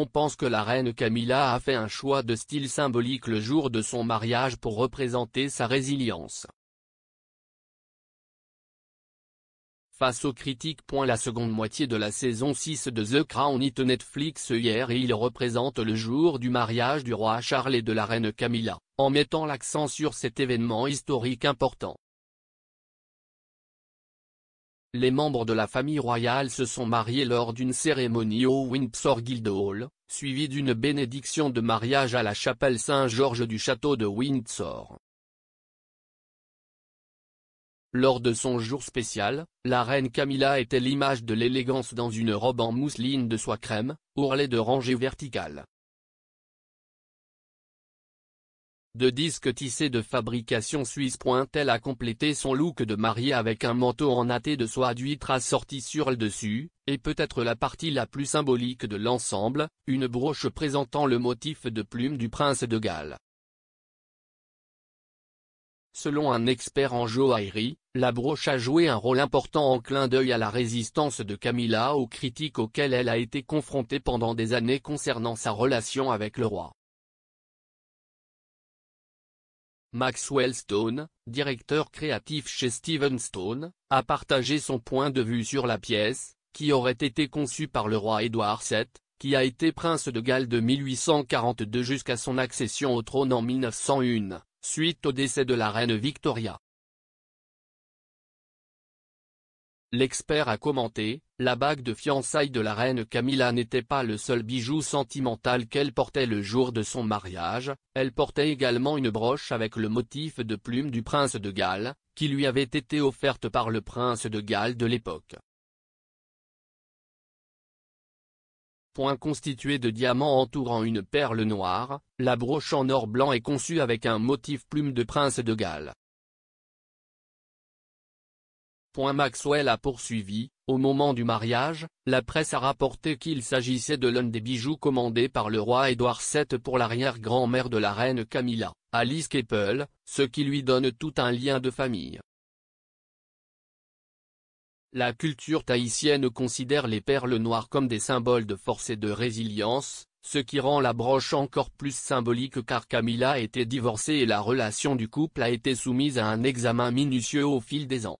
On pense que la reine Camilla a fait un choix de style symbolique le jour de son mariage pour représenter sa résilience. Face aux critiques. La seconde moitié de la saison 6 de The Crown hit Netflix hier et il représente le jour du mariage du roi Charles et de la reine Camilla, en mettant l'accent sur cet événement historique important. Les membres de la famille royale se sont mariés lors d'une cérémonie au Windsor Guildhall, suivie d'une bénédiction de mariage à la chapelle Saint-Georges du château de Windsor. Lors de son jour spécial, la reine Camilla était l'image de l'élégance dans une robe en mousseline de soie crème, ourlée de rangées verticales. de disques tissés de fabrication suisse. Elle a complété son look de mariée avec un manteau en athée de soie d'huître assorti sur le dessus, et peut-être la partie la plus symbolique de l'ensemble, une broche présentant le motif de plume du prince de Galles. Selon un expert en joaillerie, la broche a joué un rôle important en clin d'œil à la résistance de Camilla aux critiques auxquelles elle a été confrontée pendant des années concernant sa relation avec le roi. Maxwell Stone, directeur créatif chez Steven Stone, a partagé son point de vue sur la pièce, qui aurait été conçue par le roi Édouard VII, qui a été prince de Galles de 1842 jusqu'à son accession au trône en 1901, suite au décès de la reine Victoria. L'expert a commenté, la bague de fiançailles de la reine Camilla n'était pas le seul bijou sentimental qu'elle portait le jour de son mariage, elle portait également une broche avec le motif de plume du prince de Galles, qui lui avait été offerte par le prince de Galles de l'époque. Point constitué de diamants entourant une perle noire, la broche en or blanc est conçue avec un motif plume de prince de Galles. Maxwell a poursuivi, au moment du mariage, la presse a rapporté qu'il s'agissait de l'un des bijoux commandés par le roi Édouard VII pour l'arrière-grand-mère de la reine Camilla, Alice Keppel, ce qui lui donne tout un lien de famille. La culture tahitienne considère les perles noires comme des symboles de force et de résilience, ce qui rend la broche encore plus symbolique car Camilla était divorcée et la relation du couple a été soumise à un examen minutieux au fil des ans.